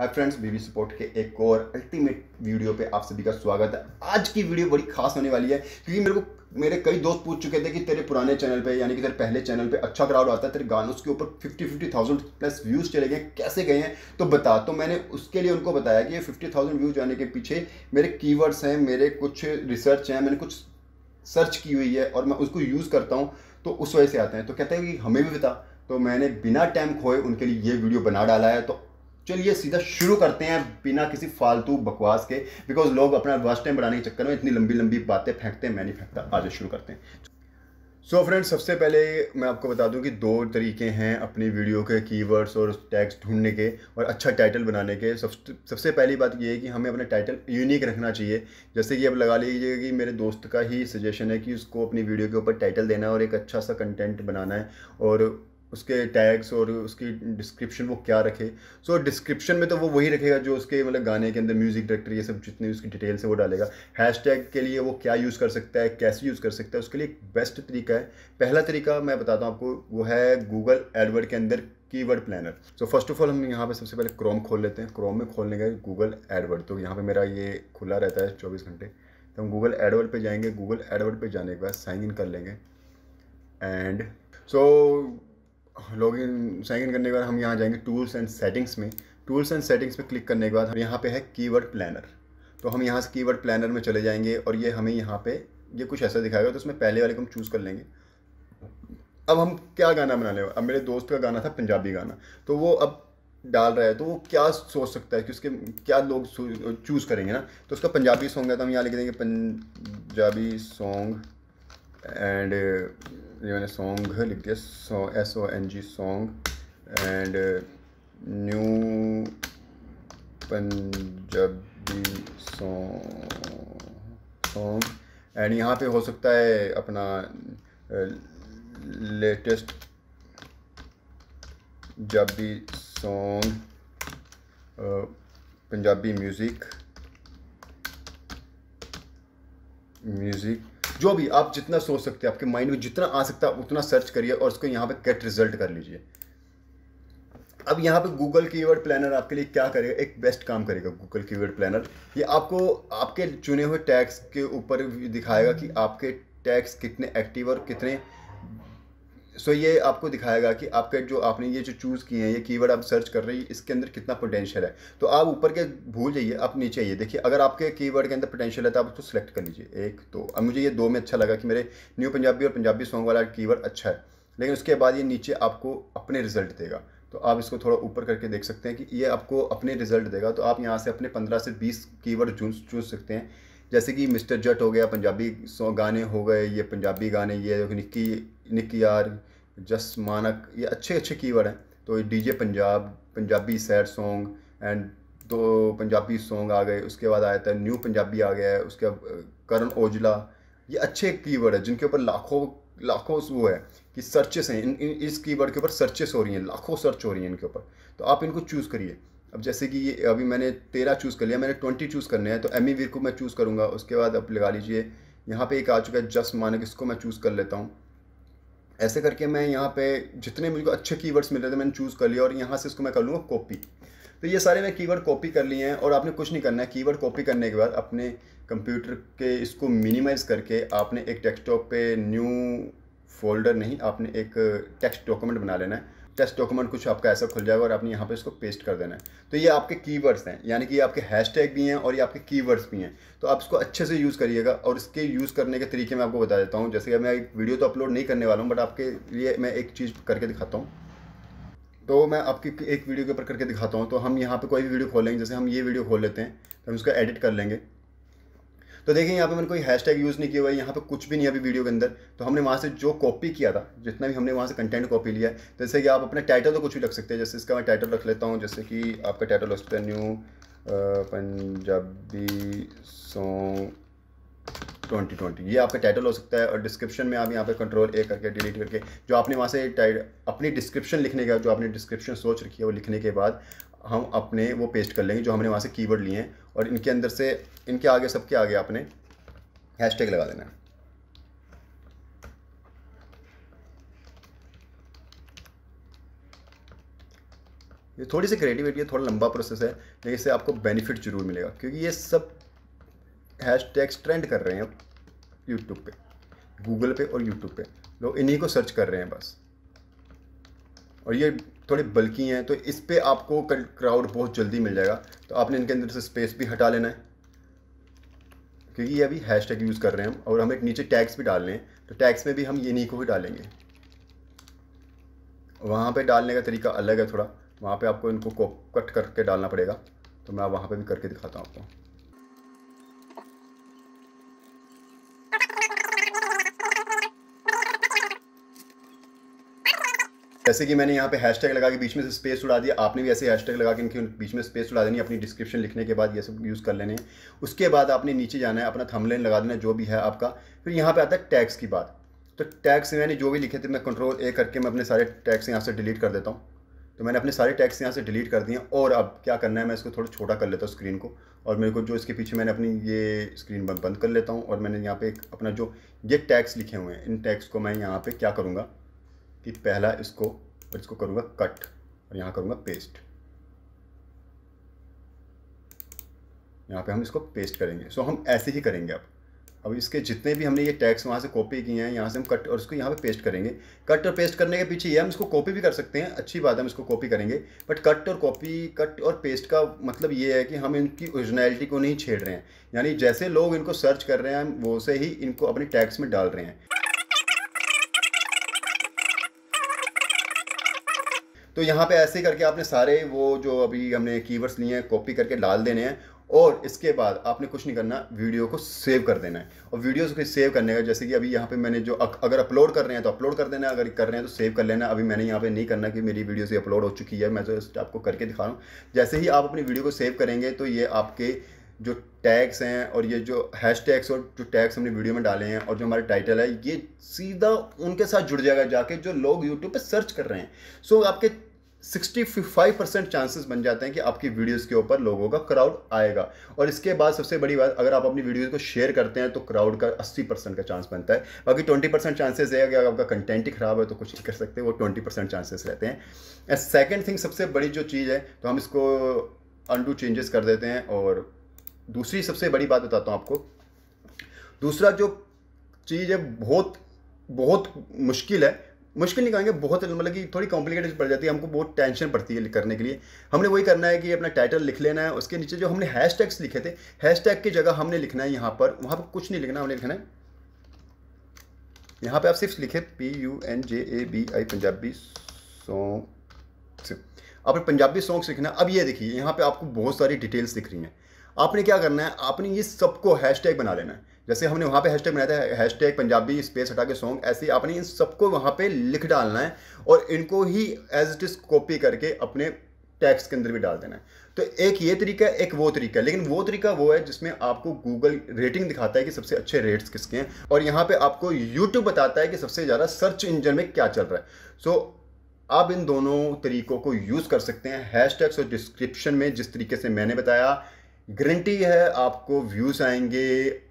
hi friends बीबी support के एक और अल्टीमेट वीडियो पे आप सभी का स्वागत है आज की वीडियो बड़ी खास होने वाली है क्योंकि मेरे को मेरे कई दोस्त पूछ चुके थे कि तेरे पुराने चैनल पे यानी कि तेरे पहले चैनल पे अच्छा क्राउड आता है तेरे गानों उसके ऊपर fifty fifty thousand plus views चले गए कैसे गए हैं तो बता तो मैंने उसके लिए उनको बताया कि ये फिफ्टी थाउजेंड व्यूज़ आने के पीछे मेरे कीवर्ड्स हैं मेरे कुछ रिसर्च हैं मैंने कुछ सर्च की हुई है और मैं उसको यूज़ करता हूँ तो उस वजह से आते हैं तो कहते हैं कि हमें भी बता तो मैंने बिना टाइम खोए उनके लिए ये वीडियो बना डाला है तो चलिए सीधा शुरू करते हैं बिना किसी फालतू बकवास के बिकॉज लोग अपना वास्ट टाइम बढ़ाने के चक्कर में इतनी लंबी लंबी बातें फेंकते हैं मैं नहीं फेंकता आज शुरू करते हैं सो so फ्रेंड्स सबसे पहले मैं आपको बता दूं कि दो तरीके हैं अपनी वीडियो के कीवर्ड्स और टैग्स ढूंढने के और अच्छा टाइटल बनाने के सब सबसे पहली बात ये है कि हमें अपना टाइटल यूनिक रखना चाहिए जैसे कि अब लगा लीजिए कि मेरे दोस्त का ही सजेशन है कि उसको अपनी वीडियो के ऊपर टाइटल देना है और एक अच्छा सा कंटेंट बनाना है और उसके टैग्स और उसकी डिस्क्रिप्शन वो क्या रखे सो so, डिस्क्रिप्शन में तो वो वही रखेगा जो उसके मतलब गाने के अंदर म्यूज़िक डायरेक्टर ये सब जितनी उसकी डिटेल्स है वो डालेगा हैश टैग के लिए वो क्या यूज़ कर सकता है कैसे यूज़ कर सकता है उसके लिए एक बेस्ट तरीका है पहला तरीका मैं बताता हूँ आपको वो है गूगल एडवर्ड के अंदर keyword planner so first of all हम यहाँ पे सबसे पहले क्रोम खोल लेते हैं क्रोम में खोलने गए गूगल एडवर्ड तो यहाँ पे मेरा ये खुला रहता है चौबीस घंटे तो हम गूगल एडवर्ड पे जाएंगे गूगल एडवर्ड पे जाने के बाद साइन इन कर लेंगे and so so, log in sign in करने के बाद हम यहाँ जाएंगे टूल्स एंड सेटिंग्स में टूल्स एंड सेटिंग्स में क्लिक करने के बाद हम यहाँ पे है कीवर्ड प्लानर तो हम यहाँ से कीवर्ड प्लानर में चले जाएंगे और ये हमें यहाँ पे ये कुछ ऐसा दिखाएगा तो उसमें पहले वाले को हम चूज़ कर लेंगे अब हम क्या गाना बना लेंगे अब मेरे दोस्त का गाना था पंजाबी गाना तो वो अब डाल रहा है तो वो क्या सोच सकता है कि उसके क्या लोग चूज़ करेंगे ना तो उसका पंजाबी सॉन्ग है तो हम यहाँ लिख देंगे पंजाबी सॉन्ग एंड uh, ये मैंने सॉन्ग लिख दिया S O N G song and new Punjabi song and यहाँ पे हो सकता है अपना latest Punjabi song Punjabi music music जो भी आप जितना सोच सकते हैं आपके माइंड में जितना आ सकता है उतना सर्च करिए और उसको यहाँ पे गेट रिजल्ट कर लीजिए अब यहाँ पे गूगल की वर्ड प्लानर आपके लिए क्या करेगा एक बेस्ट काम करेगा गूगल की वर्ड प्लानर ये आपको आपके चुने हुए टैग्स के ऊपर दिखाएगा कि आपके टैग्स कितने एक्टिव और कितने सो ये आपको दिखाएगा कि आपके जो आपने ये जो चूज़ किए हैं ये कीवर्ड आप सर्च कर रहे हैं इसके अंदर कितना पोटेंशियल है तो आप ऊपर के भूल जाइए आप नीचे आइए देखिए अगर आपके कीवर्ड के अंदर पोटेंशियल है तो आप उसको सेलेक्ट कर लीजिए एक तो, अब मुझे ये दो में अच्छा लगा कि मेरे न्यू पंजाबी और पंजाबी सॉन्ग वाला कीवर्ड अच्छा है लेकिन उसके बाद ये नीचे आपको अपने रिजल्ट देगा तो आप इसको थोड़ा ऊपर करके देख सकते हैं कि ये आपको अपने रिजल्ट देगा तो आप यहाँ से अपने पंद्रह से बीस कीवर्ड चूज चूज सकते हैं जैसे कि मिस्टर जट हो गया पंजाबी गाने हो गए ये पंजाबी गाने ये निक्की निक्की यार जस मानक ये अच्छे अच्छे कीवर्ड हैं तो DJ Punjab Punjabi sad song and दो पंजाबी सॉन्ग आ गए उसके बाद आया था न्यू पंजाबी आ गया है उसके बाद करण ओजला ये अच्छे कीवर्ड है जिनके ऊपर लाखों लाखों वो है कि सर्चेस हैं इन, इन इस कीवर्ड के ऊपर सर्चेस हो रही हैं लाखों सर्च हो रही हैं इनके ऊपर तो आप इनको चूज़ करिए अब जैसे कि ये अभी मैंने तेरह चूज़ कर लिया मैंने ट्वेंटी चूज़ करने हैं तो एम वीर e को मैं चूज़ करूँगा उसके बाद अब लगा लीजिए यहाँ पे एक आ चुका है जस्ट मानक इसको मैं चूज़ कर लेता हूँ ऐसे करके मैं यहाँ पे जितने मुझको अच्छे कीवर्ड्स मिल रहे थे मैंने चूज़ कर लिया और यहाँ से इसको मैं कर लूँगा कॉपी तो ये सारे मैं कीवर्ड कॉपी कर लिए हैं और आपने कुछ नहीं करना है कीवर्ड कॉपी करने के बाद अपने कंप्यूटर के इसको मिनिमाइज़ करके आपने एक डेस्कटॉप पे न्यू फोल्डर नहीं आपने एक टेक्स्ट डॉक्यूमेंट बना लेना है टेस्ट डॉक्यूमेंट कुछ आपका ऐसा खुल जाएगा और आपने यहाँ पे इसको पेस्ट कर देना है तो ये आपके कीवर्ड्स हैं यानी कि ये आपके हैशटैग भी हैं और ये आपके कीवर्ड्स भी हैं तो आप इसको अच्छे से यूज़ करिएगा और इसके यूज़ करने के तरीके मैं आपको बता देता हूँ जैसे कि मैं एक वीडियो तो अपलोड नहीं करने वाला हूँ बट आपके लिए मैं एक चीज़ करके दिखाता हूँ तो मैं आपकी एक वीडियो के ऊपर करके दिखाता हूँ तो हम यहाँ पर कोई भी वीडियो खोलेंगे जैसे हम ये वीडियो खोल लेते हैं तो हम इसको एडिट कर लेंगे तो देखिए यहाँ पे मैंने कोई हैशटैग यूज़ नहीं किया हुआ है यहाँ पे कुछ भी नहीं है अभी वीडियो के अंदर तो हमने वहाँ से जो कॉपी किया था जितना भी हमने वहाँ से कंटेंट कॉपी लिया है तो जैसे कि आप अपना टाइटल तो कुछ भी रख सकते हैं जैसे इसका मैं टाइटल रख लेता हूँ जैसे कि आपका टाइटल हो सकता है न्यू पंजाबी सॉन्ग 2020 ये आपका टाइटल हो सकता है और डिस्क्रिप्शन में आप यहाँ पर कंट्रोल ए करके डिलीट करके जो आपने वहाँ से अपनी डिस्क्रिप्शन लिखने का जो आपने डिस्क्रिप्शन सोच रखी है वो लिखने के बाद हम अपने वो पेस्ट कर लेंगे जो हमने वहाँ से कीवर्ड लिए हैं और इनके अंदर से इनके आगे सबके आगे आपने हैशटैग लगा देना है ये थोड़ी सी क्रिएटिविटी है थोड़ा लंबा प्रोसेस है लेकिन इससे आपको बेनिफिट जरूर मिलेगा क्योंकि ये सब हैश टैग्स ट्रेंड कर रहे हैं यूट्यूब पे गूगल पे और यूट्यूब पे लोग इन्हीं को सर्च कर रहे हैं बस और ये थोड़े बल्कि हैं तो इस पर आपको क्राउड बहुत जल्दी मिल जाएगा तो आपने इनके अंदर से स्पेस भी हटा लेना है क्योंकि ये अभी हैश टैग यूज़ कर रहे हैं हम और हम एक नीचे टैग्स भी डाल रहे हैं तो टैग्स में भी हम ये को ही डालेंगे वहाँ पे डालने का तरीका अलग है थोड़ा वहाँ पे आपको इनको कट करके डालना पड़ेगा तो मैं वहाँ पे भी करके दिखाता हूँ आपको जैसे कि मैंने यहाँ पे हैश टैग लगा के बीच में से स्पेस उड़ा दिया आपने भी ऐसे हैश टैग लगा के इनके बीच में स्पेस उड़ा देनी अपनी डिस्क्रिप्शन लिखने के बाद ये सब यूज़ कर लेने उसके बाद आपने नीचे जाना है अपना थंबनेल लगा देना जो भी है आपका फिर यहाँ पे आता है टैक्स की बात तो टैक्स मैंने जो भी लिखे थे मैं कंट्रोल ए करके मैं अपने सारे टैक्स यहाँ से डिलीट कर देता हूँ तो मैंने अपने सारे टैक्स यहाँ से डिलीट कर दिए और अब क्या करना है मैं इसको थोड़ा छोटा कर लेता हूँ स्क्रीन को और मेरे को जो इसके पीछे मैंने अपनी ये स्क्रीन बंद कर लेता हूँ और मैंने यहाँ पे अपना जो ये टैक्स लिखे हुए हैं इन टैक्स को मैं यहाँ पे क्या करूँगा कि पहला इसको और इसको करूँगा कट और यहाँ करूँगा पेस्ट यहाँ पे हम इसको पेस्ट करेंगे सो हम ऐसे ही करेंगे अब अब इसके जितने भी हमने ये टैक्स वहाँ से कॉपी किए हैं यहाँ से हम कट और इसको यहाँ पे पेस्ट करेंगे कट और पेस्ट करने के पीछे ये हम इसको कॉपी भी कर सकते हैं अच्छी बात है हम इसको कॉपी करेंगे बट कट और कॉपी कट और पेस्ट का मतलब ये है कि हम इनकी ओरिजिनलिटी को नहीं छेड़ रहे हैं यानी जैसे लोग इनको सर्च कर रहे हैं वैसे वो से ही इनको अपने टैक्स में डाल रहे हैं तो यहाँ पे ऐसे करके आपने सारे वो जो अभी हमने कीवर्ड्स लिए हैं कॉपी करके डाल देने हैं और इसके बाद आपने कुछ नहीं करना वीडियो को सेव कर देना है और वीडियोज़ को सेव करने का जैसे कि अभी यहाँ पे मैंने जो अगर अपलोड कर रहे हैं तो अपलोड कर देना अगर कर रहे हैं तो सेव कर लेना अभी मैंने यहाँ पे नहीं करना कि मेरी वीडियो से अपलोड हो चुकी है मैं तो आपको करके दिखा रहा हूँ जैसे ही आप अपनी वीडियो को सेव करेंगे तो ये आपके जो टैग्स हैं और ये जो हैश टैग्स और जो टैग्स हमने वीडियो में डाले हैं और जो हमारे टाइटल है ये सीधा उनके साथ जुड़ जाएगा जाके जो लोग यूट्यूब पर सर्च कर रहे हैं सो so, आपके 65 परसेंट चांसेस बन जाते हैं कि आपकी वीडियोस के ऊपर लोगों का क्राउड आएगा और इसके बाद सबसे बड़ी बात अगर आप अपनी वीडियोस को शेयर करते हैं तो क्राउड का 80 परसेंट का चांस बनता है बाकी 20 परसेंट चांसेस है कि अगर आपका कंटेंट ही खराब है तो कुछ नहीं कर सकते वो 20 परसेंट चांसेस रहते हैं एंड सेकेंड थिंग सबसे बड़ी जो चीज़ है तो हम इसको अनडू चेंजेस कर देते हैं और दूसरी सबसे बड़ी बात बताता हूँ आपको दूसरा जो चीज़ है बहुत बहुत मुश्किल है मुश्किल नहीं कहेंगे बहुत मतलब कि थोड़ी कॉम्प्लिकेटेड पड़ जाती है हमको बहुत टेंशन पड़ती है करने के लिए हमने वही करना है कि अपना टाइटल लिख लेना है उसके नीचे जो हमने हैशटैग्स लिखे थे हैशटैग की जगह हमने लिखना है यहाँ पर वहाँ पर कुछ नहीं लिखना हमने लिखना है यहाँ पे आप सिर्फ लिखे P U N J A B I Punjabi song आपने पंजाबी सॉन्ग्स लिखना अब ये देखिए यहाँ पे आपको बहुत सारी डिटेल्स दिख रही हैं आपने क्या करना है आपने ये सबको हैश बना लेना है जैसे हमने वहाँ पे हैशटैग बनाया था हैशटैग पंजाबी स्पेस हटा के सॉन्ग ऐसे आपने इन सबको वहाँ पे लिख डालना है और इनको ही एज इट इज़ कॉपी करके अपने टैक्स के अंदर भी डाल देना है तो एक ये तरीका है एक वो तरीका है लेकिन वो तरीका वो है जिसमें आपको गूगल रेटिंग दिखाता है कि सबसे अच्छे रेट्स किसके हैं और यहाँ पे आपको यूट्यूब बताता है कि सबसे ज़्यादा सर्च इंजन में क्या चल रहा है सो आप इन दोनों तरीकों को यूज़ कर सकते हैं हैश और डिस्क्रिप्शन में जिस तरीके से मैंने बताया गारंटी है आपको व्यूज़ आएंगे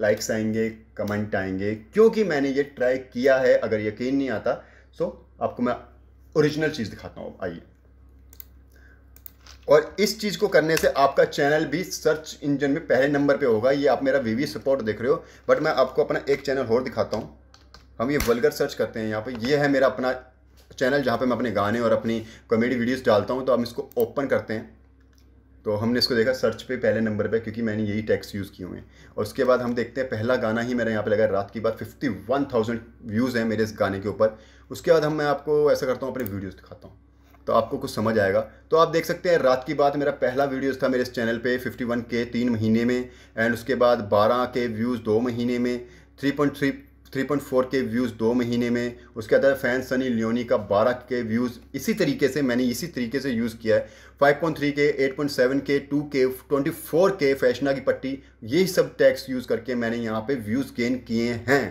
लाइक्स आएंगे कमेंट आएंगे क्योंकि मैंने ये ट्राई किया है अगर यकीन नहीं आता सो आपको मैं ओरिजिनल चीज़ दिखाता हूँ आइए और इस चीज़ को करने से आपका चैनल भी सर्च इंजन में पहले नंबर पे होगा ये आप मेरा वीवी सपोर्ट देख रहे हो बट मैं आपको अपना एक चैनल और दिखाता हूँ हम ये वलगर सर्च करते हैं यहाँ पे ये है मेरा अपना चैनल जहाँ पे मैं अपने गाने और अपनी कॉमेडी वीडियोस डालता हूँ तो हम इसको ओपन करते हैं तो हमने इसको देखा सर्च पे पहले नंबर पे क्योंकि मैंने यही टैक्स यूज़ किए हुए हैं और उसके बाद हम देखते हैं पहला गाना ही मेरा यहाँ पे लगा रात की बात फिफ्टी वन थाउजेंड व्यूज़ हैं मेरे इस गाने के ऊपर उसके बाद हम मैं आपको ऐसा करता हूँ अपने वीडियोज़ दिखाता हूँ तो आपको कुछ समझ आएगा तो आप देख सकते हैं रात की बात मेरा पहला वीडियोज़ था मेरे इस चैनल पर फिफ्टी के तीन महीने में एंड उसके बाद बारह के व्यूज़ दो महीने में थ्री 3.4 के व्यूज़ दो महीने में उसके अंदर फैन सनी लियोनी का 12 के व्यूज़ इसी तरीके से मैंने इसी तरीके से यूज़ किया है 5.3 के 8.7 के 2 के 24 के फैशना की पट्टी यही सब टैक्स यूज़ करके मैंने यहाँ पे व्यूज़ गेन किए हैं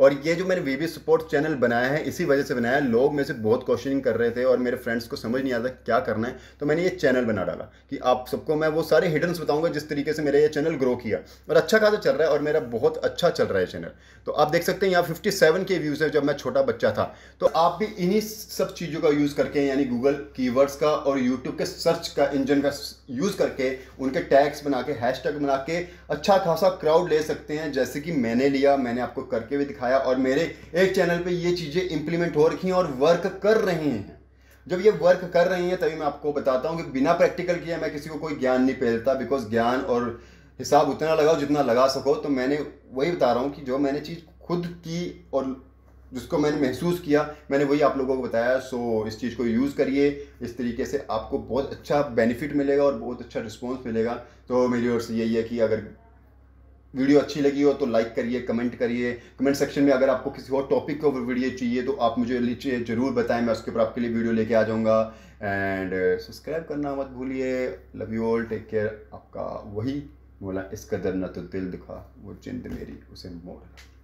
और ये जो मैंने वी सपोर्ट चैनल बनाया है इसी वजह से बनाया है लोग मेरे से बहुत क्वेश्चनिंग कर रहे थे और मेरे फ्रेंड्स को समझ नहीं आता क्या करना है तो मैंने ये चैनल बना डाला कि आप सबको मैं वो सारे हिडन्स बताऊंगा जिस तरीके से मेरा ये चैनल ग्रो किया और अच्छा खासा चल रहा है और मेरा बहुत अच्छा चल रहा है चैनल तो आप देख सकते हैं यहाँ फिफ्टी सेवन के व्यूज़ है जब मैं छोटा बच्चा था तो आप भी इन्हीं सब चीज़ों का यूज़ करके यानी गूगल की का और यूट्यूब के सर्च का इंजन का यूज़ करके उनके टैग्स बना के हैश बना के अच्छा खासा क्राउड ले सकते हैं जैसे कि मैंने लिया मैंने आपको करके भी दिखाया दिखाया और मेरे एक चैनल पे ये चीज़ें इंप्लीमेंट हो रखी हैं और वर्क कर रही हैं जब ये वर्क कर रही हैं तभी मैं आपको बताता हूँ कि बिना प्रैक्टिकल किया मैं किसी को कोई ज्ञान नहीं फैलता बिकॉज ज्ञान और हिसाब उतना लगाओ जितना लगा सको तो मैंने वही बता रहा हूँ कि जो मैंने चीज़ खुद की और जिसको मैंने महसूस किया मैंने वही आप लोगों को बताया सो so, इस चीज़ को यूज़ करिए इस तरीके से आपको बहुत अच्छा बेनिफिट मिलेगा और बहुत अच्छा रिस्पॉन्स मिलेगा तो मेरी ओर से यही है कि अगर वीडियो अच्छी लगी हो तो लाइक करिए कमेंट करिए कमेंट सेक्शन में अगर आपको किसी और टॉपिक के ऊपर वीडियो चाहिए तो आप मुझे नीचे जरूर बताएं मैं उसके ऊपर आपके लिए वीडियो लेके आ जाऊँगा एंड सब्सक्राइब करना मत भूलिए love you all take care आपका वही बोला इस कदर न तो दिल दुखा वो जिंद मेरी उसे मोड़ा